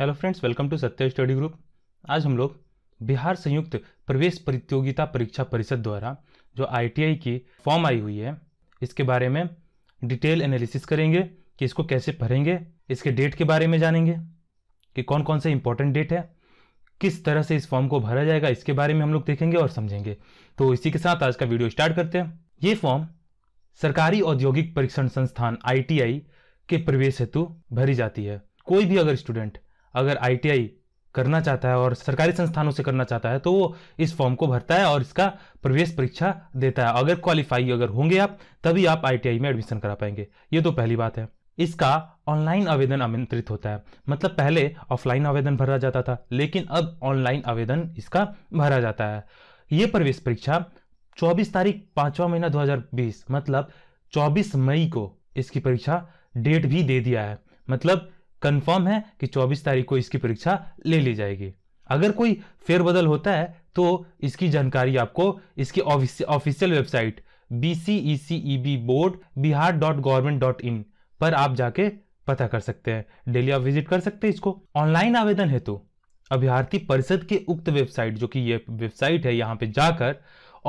hello friends welcome to Satya study group आज हम लोग बिहार संयुक्त प्रवेश प्रतियोगिता परीक्षा परिषद द्वारा जो आईटीआई की फॉर्म आई हुई है इसके बारे में डिटेल एनालिसिस करेंगे कि इसको कैसे भरेंगे इसके डेट के बारे में जानेंगे कि कौन कौन से इंपॉर्टेंट डेट है किस तरह से इस फॉर्म को भरा जाएगा इसके बारे में हम लोग देखेंगे और समझेंगे तो इसी के साथ आज का वीडियो स्टार्ट करते हैं ये फॉर्म सरकारी औद्योगिक परीक्षण संस्थान आई के प्रवेश हेतु भरी जाती है कोई भी अगर स्टूडेंट अगर आई करना चाहता है और सरकारी संस्थानों से करना चाहता है तो वो इस फॉर्म को भरता है और इसका प्रवेश परीक्षा देता है अगर क्वालिफाई अगर होंगे आप तभी आप आई में एडमिशन करा पाएंगे ये तो पहली बात है इसका ऑनलाइन आवेदन आमंत्रित होता है मतलब पहले ऑफलाइन आवेदन भरा जाता था लेकिन अब ऑनलाइन आवेदन इसका भरा जाता है ये प्रवेश परीक्षा 24 तारीख पाँचवा महीना 2020 मतलब 24 मई को इसकी परीक्षा डेट भी दे दिया है मतलब कंफर्म है कि 24 तारीख को इसकी परीक्षा ले ली जाएगी अगर कोई फेरबदल होता है तो इसकी जानकारी आपको इसकी official website B C board Bihar dot government dot in पर आप जाके पता कर सकते हैं डेली आप विजिट कर सकते हैं इसको ऑनलाइन आवेदन हेतु तो, अभ्यार्थी परिषद के उक्त वेबसाइट जो कि ये वेबसाइट है यहाँ पे जाकर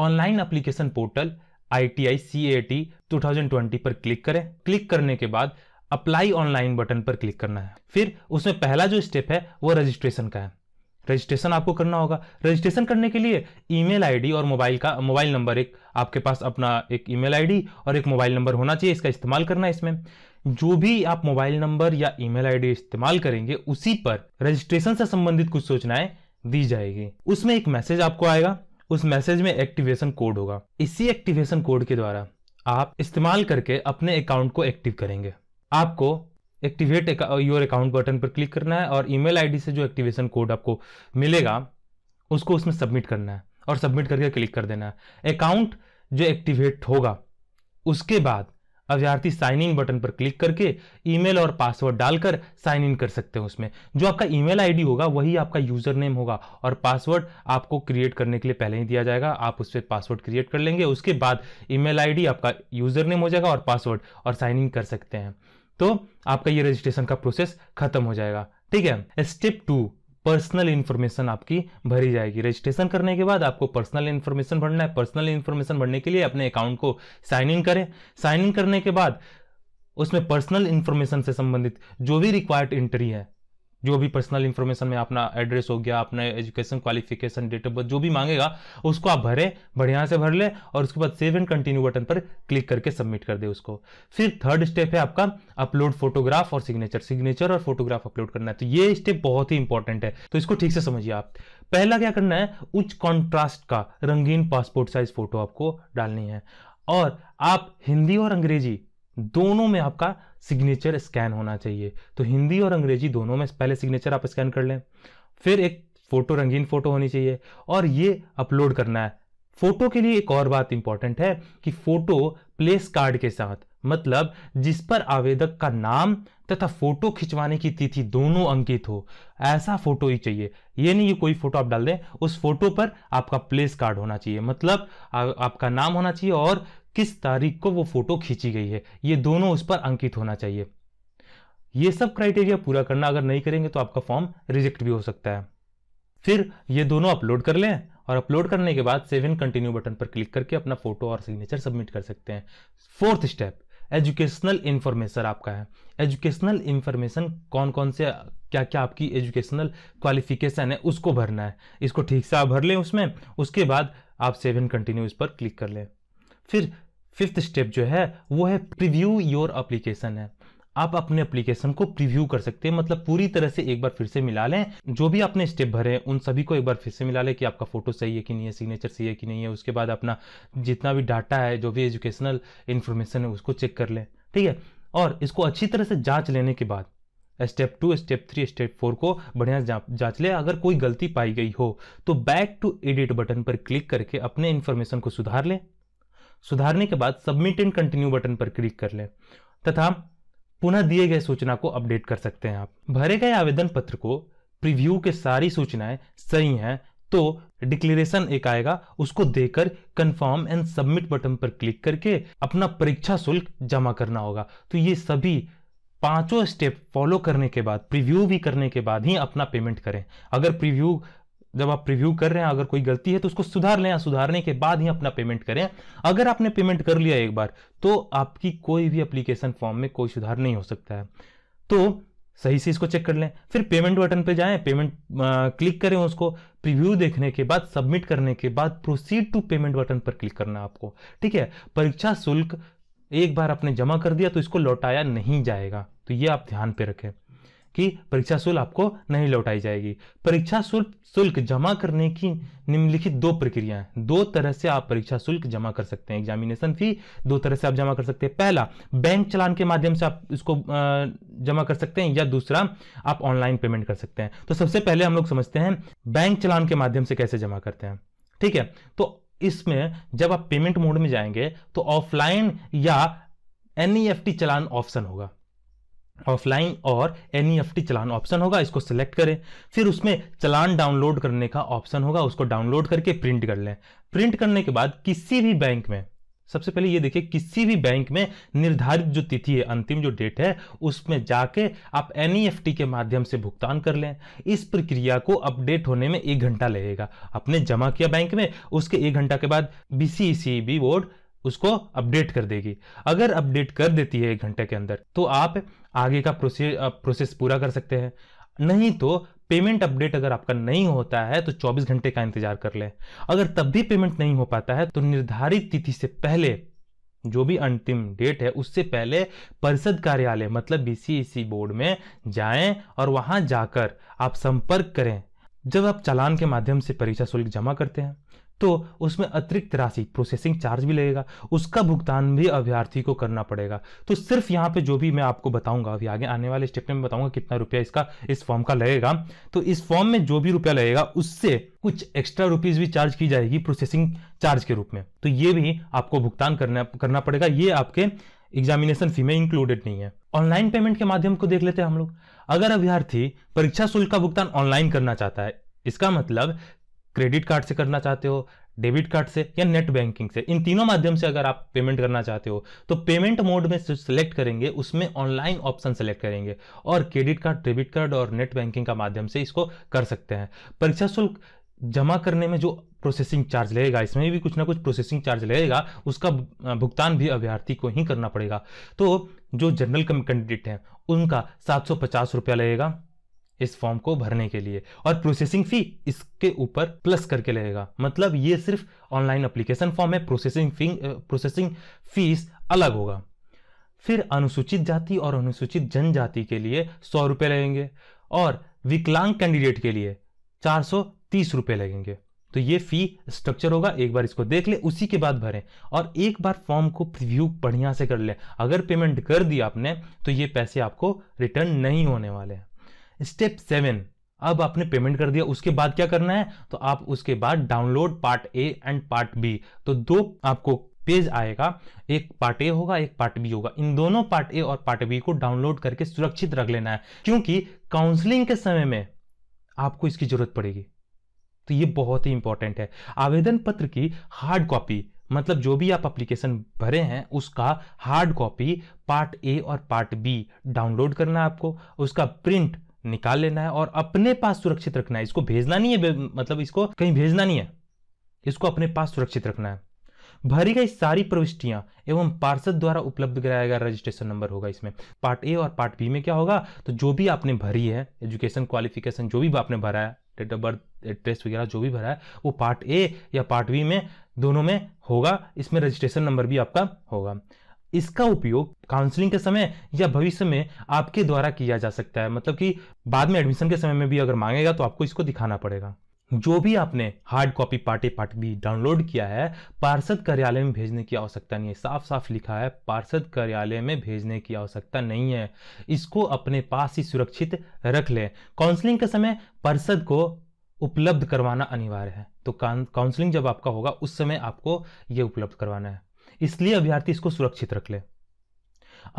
online application portal I T I C A T two thousand twenty पर क्लिक करें क्लिक करने के बाद अप्लाई ऑनलाइन बटन पर क्लिक करना है फिर उसमें पहला जो स्टेप है वो रजिस्ट्रेशन का है रजिस्ट्रेशन आपको करना होगा रजिस्ट्रेशन करने के लिए ईमेल आईडी और मोबाइल का मोबाइल नंबर एक आपके पास अपना एक ईमेल आईडी और एक मोबाइल नंबर होना चाहिए इसका इस्तेमाल करना है इसमें जो भी आप मोबाइल नंबर या ईमेल आईडी इस्तेमाल करेंगे उसी पर रजिस्ट्रेशन से संबंधित कुछ सूचनाएं दी जाएगी उसमें एक मैसेज आपको आएगा उस मैसेज में एक्टिवेशन कोड होगा इसी एक्टिवेशन कोड के द्वारा आप इस्तेमाल करके अपने अकाउंट को एक्टिव करेंगे आपको एक्टिवेट योर अकाउंट बटन पर क्लिक करना है और ईमेल आईडी से जो एक्टिवेशन कोड आपको मिलेगा उसको उसमें सबमिट करना है और सबमिट करके क्लिक कर देना है अकाउंट जो एक्टिवेट होगा उसके बाद अभ्यार्थी साइन इन बटन पर क्लिक करके ईमेल और पासवर्ड डालकर साइन इन कर सकते हैं उसमें जो आपका ईमेल आईडी होगा वही आपका यूजर नेम होगा और पासवर्ड आपको क्रिएट करने के लिए पहले ही दिया जाएगा आप उस पर पासवर्ड क्रिएट कर लेंगे उसके बाद ईमेल आईडी आपका यूजर नेम हो जाएगा और पासवर्ड और साइन इन कर सकते हैं तो आपका ये रजिस्ट्रेशन का प्रोसेस खत्म हो जाएगा ठीक है स्टेप टू पर्सनल इन्फॉर्मेशन आपकी भरी जाएगी रजिस्ट्रेशन करने के बाद आपको पर्सनल इन्फॉर्मेशन भरना है पर्सनल इन्फॉर्मेशन भरने के लिए अपने अकाउंट को साइन इन करें साइन इन करने के बाद उसमें पर्सनल इन्फॉर्मेशन से संबंधित जो भी रिक्वायर्ड एंट्री है जो भी पर्सनल इन्फॉर्मेशन में अपना एड्रेस हो गया अपना education qualification date of birth जो भी मांगेगा उसको आप भरे बढ़िया से भर ले और उसके बाद सेव एंड कंटिन्यू बटन पर क्लिक करके सबमिट कर दे उसको फिर थर्ड स्टेप है आपका अपलोड फोटोग्राफ और सिग्नेचर सिग्नेचर और फोटोग्राफ अपलोड करना है तो ये स्टेप बहुत ही इंपॉर्टेंट है तो इसको ठीक से समझिए आप पहला क्या करना है उच्च कॉन्ट्रास्ट का रंगीन पासपोर्ट साइज फोटो आपको डालनी है और आप हिंदी और अंग्रेजी दोनों में आपका सिग्नेचर स्कैन होना चाहिए तो हिंदी और अंग्रेजी दोनों में पहले सिग्नेचर आप स्कैन कर लें फिर एक फ़ोटो रंगीन फ़ोटो होनी चाहिए और ये अपलोड करना है फ़ोटो के लिए एक और बात इंपॉर्टेंट है कि फ़ोटो प्लेस कार्ड के साथ मतलब जिस पर आवेदक का नाम तथा फोटो खिंचवाने की तिथि दोनों अंकित हो ऐसा फोटो ही चाहिए ये नहीं ये कोई फोटो आप डाल दें उस फोटो पर आपका प्लेस कार्ड होना चाहिए मतलब आ, आपका नाम होना चाहिए और किस तारीख को वो फोटो खींची गई है ये दोनों उस पर अंकित होना चाहिए ये सब क्राइटेरिया पूरा करना अगर नहीं करेंगे तो आपका फॉर्म रिजेक्ट भी हो सकता है फिर ये दोनों अपलोड कर लें और अपलोड करने के बाद सेव इन कंटिन्यू बटन पर क्लिक करके अपना फोटो और सिग्नेचर सबमिट कर सकते हैं फोर्थ स्टेप एजुकेशनल इंफॉर्मेशन आपका है एजुकेशनल इंफॉर्मेशन कौन कौन से क्या क्या आपकी एजुकेशनल क्वालिफिकेशन है उसको भरना है इसको ठीक से आप भर लें उसमें उसके बाद आप सेव इन कंटिन्यू इस पर क्लिक कर लें फिर फिफ्थ स्टेप जो है वो है प्रीव्यू योर अप्लीकेशन है आप अपने एप्लीकेशन को प्रीव्यू कर सकते हैं मतलब पूरी तरह से एक बार फिर से मिला लें जो भी आपने स्टेप भरे हैं उन सभी को एक बार फिर से मिला लें कि आपका फोटो सही है कि नहीं है सिग्नेचर सही है कि नहीं है उसके बाद अपना जितना भी डाटा है जो भी एजुकेशनल इन्फॉर्मेशन है उसको चेक कर लें ठीक है और इसको अच्छी तरह से जाँच लेने के बाद step two step three step four को बढ़िया जांच ले अगर कोई गलती पाई गई हो तो बैक टू एडिट बटन पर क्लिक करके अपने इन्फॉर्मेशन को सुधार लें सुधारने के बाद सबमिट एंड कंटिन्यू बटन पर क्लिक कर लें तथा पुनः दिए गए सूचना को अपडेट कर सकते हैं आप भरे गए आवेदन पत्र को प्रीव्यू के सारी सूचनाएं सही हैं तो डिक्लेरेशन एक आएगा उसको देकर कंफर्म एंड सबमिट बटन पर क्लिक करके अपना परीक्षा शुल्क जमा करना होगा तो ये सभी पांचों स्टेप फॉलो करने के बाद प्रीव्यू भी करने के बाद ही अपना पेमेंट करें अगर प्रीव्यू जब आप प्रिव्यू कर रहे हैं अगर कोई गलती है तो उसको सुधार लें सुधारने के बाद ही अपना पेमेंट करें अगर आपने पेमेंट कर लिया एक बार तो आपकी कोई भी अप्लीकेशन फॉर्म में कोई सुधार नहीं हो सकता है तो सही से इसको चेक कर लें फिर पेमेंट बटन पे जाएं पेमेंट आ, क्लिक करें उसको प्रीव्यू देखने के बाद सबमिट करने के बाद प्रोसीड टू पेमेंट बटन पर क्लिक करना आपको ठीक है परीक्षा शुल्क एक बार आपने जमा कर दिया तो इसको लौटाया नहीं जाएगा तो ये आप ध्यान पे रखें कि परीक्षा शुल्क आपको नहीं लौटाई जाएगी परीक्षा शुल्क शुल्क जमा करने की निम्नलिखित दो प्रक्रिया दो तरह से आप परीक्षा शुल्क जमा कर सकते हैं एग्जामिनेशन फी दो तरह से आप जमा कर सकते हैं पहला बैंक चलान के माध्यम से आप इसको जमा कर सकते हैं या दूसरा आप ऑनलाइन पेमेंट कर सकते हैं तो सबसे पहले हम लोग समझते हैं बैंक चलान के माध्यम से कैसे जमा करते हैं ठीक है तो इसमें जब आप पेमेंट मोड में जाएंगे तो ऑफलाइन या एन e चलान ऑप्शन होगा ऑफलाइन और एन e चलान ऑप्शन होगा इसको सिलेक्ट करें फिर उसमें चलान डाउनलोड करने का ऑप्शन होगा उसको डाउनलोड करके प्रिंट कर लें प्रिंट करने के बाद किसी भी बैंक में सबसे पहले ये देखिए किसी भी बैंक में निर्धारित जो तिथि है अंतिम जो डेट है उसमें जाके आप एन e के माध्यम से भुगतान कर लें इस प्रक्रिया को अपडेट होने में एक घंटा लगेगा आपने जमा किया बैंक में उसके एक घंटा के बाद बी सी बोर्ड उसको अपडेट कर देगी अगर अपडेट कर देती है एक घंटे के अंदर तो आप आगे का प्रोसेस प्रोसेस पूरा कर सकते हैं नहीं तो पेमेंट अपडेट अगर आपका नहीं होता है तो 24 घंटे का इंतजार कर लें अगर तब भी पेमेंट नहीं हो पाता है तो निर्धारित तिथि से पहले जो भी अंतिम डेट है उससे पहले परिषद कार्यालय मतलब बी बोर्ड में जाएं और वहां जाकर आप संपर्क करें जब आप चालान के माध्यम से परीक्षा शुल्क जमा करते हैं तो उसमें अतिरिक्त राशि प्रोसेसिंग चार्ज भी लगेगा उसका भुगतान भी अभ्यर्थी को करना पड़ेगा तो सिर्फ यहाँ पे जो भी मैं आपको बताऊंगा अभी आगे आने वाले स्टेप में बताऊंगा कितना रुपया इसका इस फॉर्म का लगेगा तो इस फॉर्म में जो भी रुपया लगेगा उससे कुछ एक्स्ट्रा रुपीज भी चार्ज की जाएगी प्रोसेसिंग चार्ज के रूप में तो ये भी आपको भुगतान करना करना पड़ेगा ये आपके एग्जामिनेशन फी में इंक्लूडेड नहीं है ऑनलाइन पेमेंट के माध्यम को देख लेते हैं हम लोग अगर अभ्यर्थी परीक्षा शुल्क का भुगतान ऑनलाइन करना चाहता है इसका मतलब क्रेडिट कार्ड से करना चाहते हो डेबिट कार्ड से या नेट बैंकिंग से इन तीनों माध्यम से अगर आप पेमेंट करना चाहते हो तो पेमेंट मोड में सिलेक्ट करेंगे उसमें ऑनलाइन ऑप्शन सेलेक्ट करेंगे और क्रेडिट कार्ड डेबिट कार्ड और नेट बैंकिंग का माध्यम से इसको कर सकते हैं परीक्षा शुल्क जमा करने में जो प्रोसेसिंग चार्ज लगेगा इसमें भी कुछ ना कुछ प्रोसेसिंग चार्ज लगेगा उसका भुगतान भी अभ्यर्थी को ही करना पड़ेगा तो जो जनरल कैंडिडेट हैं उनका सात सौ पचास रुपया लगेगा इस फॉर्म को भरने के लिए और प्रोसेसिंग फी इसके ऊपर प्लस करके लगेगा मतलब ये सिर्फ ऑनलाइन अप्लीकेशन फॉर्म है प्रोसेसिंग फी प्रोसेसिंग फीस अलग होगा फिर अनुसूचित जाति और अनुसूचित जनजाति के लिए सौ रुपये लगेंगे और विकलांग कैंडिडेट के लिए चार सौ तीस रुपये लगेंगे तो ये फी स्ट्रक्चर होगा एक बार इसको देख ले उसी के बाद भरें और एक बार फॉर्म को प्रिव्यू बढ़िया से कर लें अगर पेमेंट कर दिया आपने तो ये पैसे आपको रिटर्न नहीं होने वाले हैं स्टेप सेवन अब आपने पेमेंट कर दिया उसके बाद क्या करना है तो आप उसके बाद download part A and part B तो दो आपको पेज आएगा एक पार्ट ए होगा एक पार्ट बी होगा इन दोनों पार्ट ए और पार्ट बी को डाउनलोड करके सुरक्षित रख लेना है क्योंकि काउंसलिंग के समय में आपको इसकी जरूरत पड़ेगी तो ये बहुत ही इंपॉर्टेंट है आवेदन पत्र की हार्ड कॉपी मतलब जो भी आप एप्लीकेशन भरे हैं उसका हार्ड कॉपी पार्ट ए और पार्ट बी डाउनलोड करना है आपको उसका प्रिंट निकाल लेना है और अपने पास सुरक्षित रखना है इसको भेजना नहीं है मतलब इसको कहीं भेजना नहीं है इसको अपने पास सुरक्षित रखना है भरी गई सारी प्रविष्टियां एवं पार्षद द्वारा उपलब्ध कराया गया रजिस्ट्रेशन नंबर होगा इसमें पार्ट ए और पार्ट बी में क्या होगा तो जो भी आपने भरी है एजुकेशन क्वालिफिकेशन जो भी आपने भरा है डेट ऑफ बर्थ एड्रेस वगैरह जो भी भरा है वो पार्ट ए या पार्ट बी में दोनों में होगा इसमें रजिस्ट्रेशन नंबर भी आपका होगा इसका उपयोग काउंसलिंग के समय या भविष्य में आपके द्वारा किया जा सकता है मतलब कि बाद में एडमिशन के समय में भी अगर मांगेगा तो आपको इसको दिखाना पड़ेगा जो भी आपने हार्ड कॉपी पार्टी पाठ भी डाउनलोड किया है पार्षद कार्यालय में भेजने की आवश्यकता नहीं है साफ साफ लिखा है पार्षद कार्यालय में भेजने की आवश्यकता नहीं है इसको अपने पास ही सुरक्षित रख लें काउंसलिंग के समय पार्षद को उपलब्ध करवाना अनिवार्य है तो काउंसलिंग जब आपका होगा उस समय आपको ये उपलब्ध करवाना है इसलिए अभ्यर्थी इसको सुरक्षित रख ले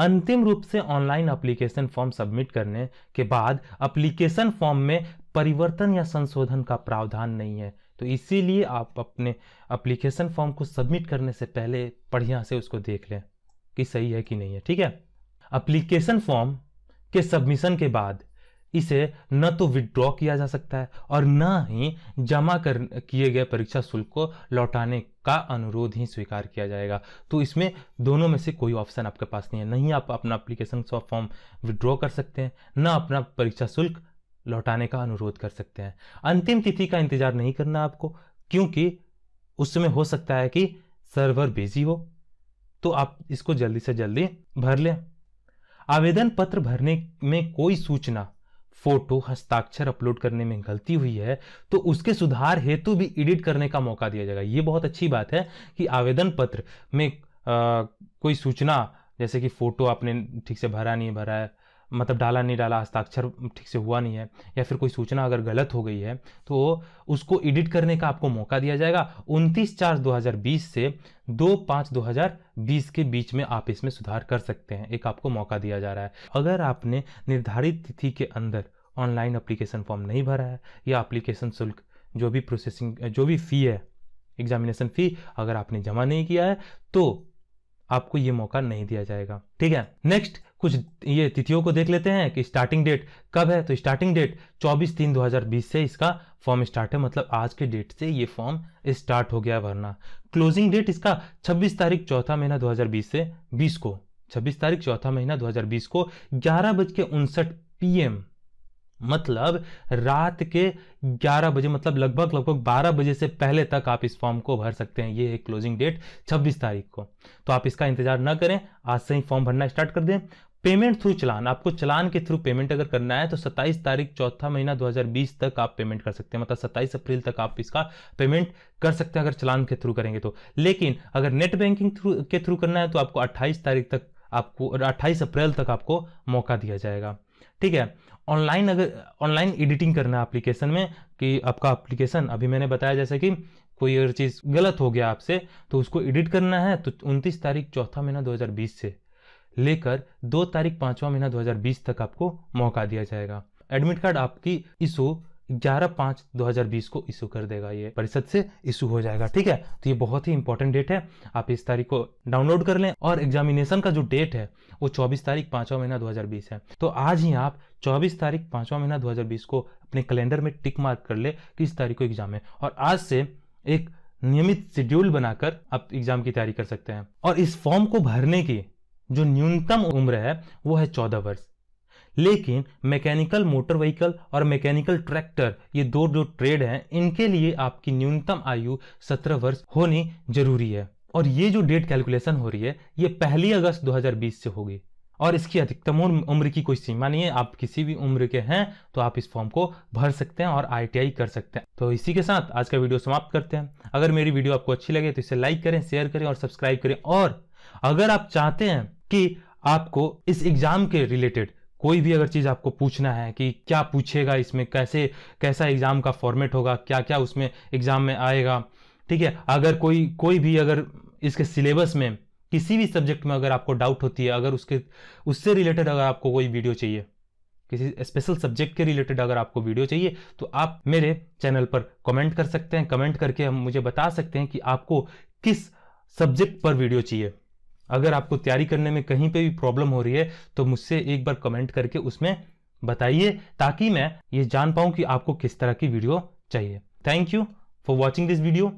अंतिम रूप से ऑनलाइन अप्लीकेशन फॉर्म सबमिट करने के बाद अप्लीकेशन फॉर्म में परिवर्तन या संशोधन का प्रावधान नहीं है तो इसीलिए आप अपने अप्लीकेशन फॉर्म को सबमिट करने से पहले बढ़िया से उसको देख लें कि सही है कि नहीं है ठीक है अप्लीकेशन फॉर्म के सबमिशन के बाद इसे न तो विड्रॉ किया जा सकता है और न ही जमा कर किए गए परीक्षा शुल्क को लौटाने का अनुरोध ही स्वीकार किया जाएगा तो इसमें दोनों में से कोई ऑप्शन आपके पास नहीं है नहीं आप अपना अप्लीकेशन फॉर्म विड्रॉ कर सकते हैं न अपना परीक्षा शुल्क लौटाने का अनुरोध कर सकते हैं अंतिम तिथि का इंतजार नहीं करना आपको क्योंकि उस समय हो सकता है कि सर्वर बिजी हो तो आप इसको जल्दी से जल्दी भर लें आवेदन पत्र भरने में कोई सूचना फोटो हस्ताक्षर अपलोड करने में गलती हुई है तो उसके सुधार हेतु भी एडिट करने का मौका दिया जाएगा ये बहुत अच्छी बात है कि आवेदन पत्र में आ, कोई सूचना जैसे कि फोटो आपने ठीक से भरा नहीं भरा है मतलब डाला नहीं डाला हस्ताक्षर ठीक से हुआ नहीं है या फिर कोई सूचना अगर गलत हो गई है तो उसको एडिट करने का आपको मौका दिया जाएगा उनतीस चार 2020 से दो पाँच 2020 के बीच में आप इसमें सुधार कर सकते हैं एक आपको मौका दिया जा रहा है अगर आपने निर्धारित तिथि के अंदर ऑनलाइन अप्लीकेशन फॉर्म नहीं भरा है या अप्लीकेशन शुल्क जो भी प्रोसेसिंग जो भी फ़ी है एग्जामिनेशन फ़ी अगर आपने जमा नहीं किया है तो आपको ये मौका नहीं दिया जाएगा ठीक है नेक्स्ट कुछ ये तिथियों को देख लेते हैं कि स्टार्टिंग डेट कब है तो स्टार्टिंग डेट 24 तीन 2020 से इसका फॉर्म स्टार्ट है मतलब आज के डेट से ये फॉर्म स्टार्ट हो गया भरना क्लोजिंग डेट इसका 26 तारीख चौथा महीना 2020 से 20 को 26 तारीख चौथा महीना 2020 को ग्यारह बज के उनसठ पी मतलब रात के 11 बजे मतलब लगभग लगभग 12 बजे से पहले तक आप इस फॉर्म को भर सकते हैं ये है क्लोजिंग डेट 26 तारीख को तो आप इसका इंतजार ना करें आज से ही फॉर्म भरना स्टार्ट कर दें पेमेंट थ्रू चलान आपको चलान के थ्रू पेमेंट अगर करना है तो 27 तारीख चौथा महीना 2020 तक आप पेमेंट कर सकते हैं मतलब 27 अप्रैल तक आप इसका पेमेंट कर सकते हैं अगर चलान के थ्रू करेंगे तो लेकिन अगर नेट बैंकिंग थ्रू के थ्रू करना है तो आपको 28 तारीख तक आपको 28 अप्रैल तक आपको मौका दिया जाएगा ठीक है ऑनलाइन अगर ऑनलाइन एडिटिंग करना एप्लीकेशन में कि आपका एप्लीकेशन अभी मैंने बताया जैसे कि कोई अगर चीज़ गलत हो गया आपसे तो उसको एडिट करना है तो उनतीस तारीख चौथा महीना 2020 से लेकर दो तारीख पाँचवा महीना 2020 तक आपको मौका दिया जाएगा एडमिट कार्ड आपकी इशू ग्यारह पांच दो हजार बीस को इशू कर देगा ये परिषद से इशू हो जाएगा ठीक है तो ये बहुत ही इंपॉर्टेंट डेट है आप इस तारीख को डाउनलोड कर लें और एग्जामिनेशन का जो डेट है वो चौबीस तारीख पांचवा महीना दो हजार बीस है तो आज ही आप चौबीस तारीख पांचवा महीना दो हजार बीस को अपने कैलेंडर में टिक मार्क कर ले कि इस तारीख को एग्जाम है और आज से एक नियमित शेड्यूल बनाकर आप एग्जाम की तैयारी कर सकते हैं और इस फॉर्म को भरने की जो न्यूनतम उम्र है वो है चौदह वर्ष लेकिन मैकेनिकल मोटर व्हीकल और मैकेनिकल ट्रैक्टर ये दो जो ट्रेड हैं इनके लिए आपकी न्यूनतम आयु 17 वर्ष होनी जरूरी है और ये जो डेट कैलकुलेशन हो रही है ये पहली अगस्त 2020 से होगी और इसकी अधिकतम उम्र की कोई सीमा नहीं है आप किसी भी उम्र के हैं तो आप इस फॉर्म को भर सकते हैं और आईटीआई कर सकते हैं तो इसी के साथ आज का वीडियो समाप्त करते हैं अगर मेरी वीडियो आपको अच्छी लगे तो इसे लाइक करें शेयर करें और सब्सक्राइब करें और अगर आप चाहते हैं कि आपको इस एग्जाम के रिलेटेड कोई भी अगर चीज़ आपको पूछना है कि क्या पूछेगा इसमें कैसे कैसा एग्ज़ाम का फॉर्मेट होगा क्या क्या उसमें एग्ज़ाम में आएगा ठीक है अगर कोई कोई भी अगर इसके सिलेबस में किसी भी सब्जेक्ट में अगर आपको डाउट होती है अगर उसके उससे रिलेटेड अगर आपको कोई वीडियो चाहिए किसी स्पेशल सब्जेक्ट के रिलेटेड अगर आपको वीडियो चाहिए तो आप मेरे चैनल पर कमेंट कर सकते हैं कमेंट करके हम मुझे बता सकते हैं कि आपको किस सब्जेक्ट पर वीडियो चाहिए अगर आपको तैयारी करने में कहीं पे भी प्रॉब्लम हो रही है तो मुझसे एक बार कमेंट करके उसमें बताइए ताकि मैं ये जान पाऊँ कि आपको किस तरह की वीडियो चाहिए thank you for watching this video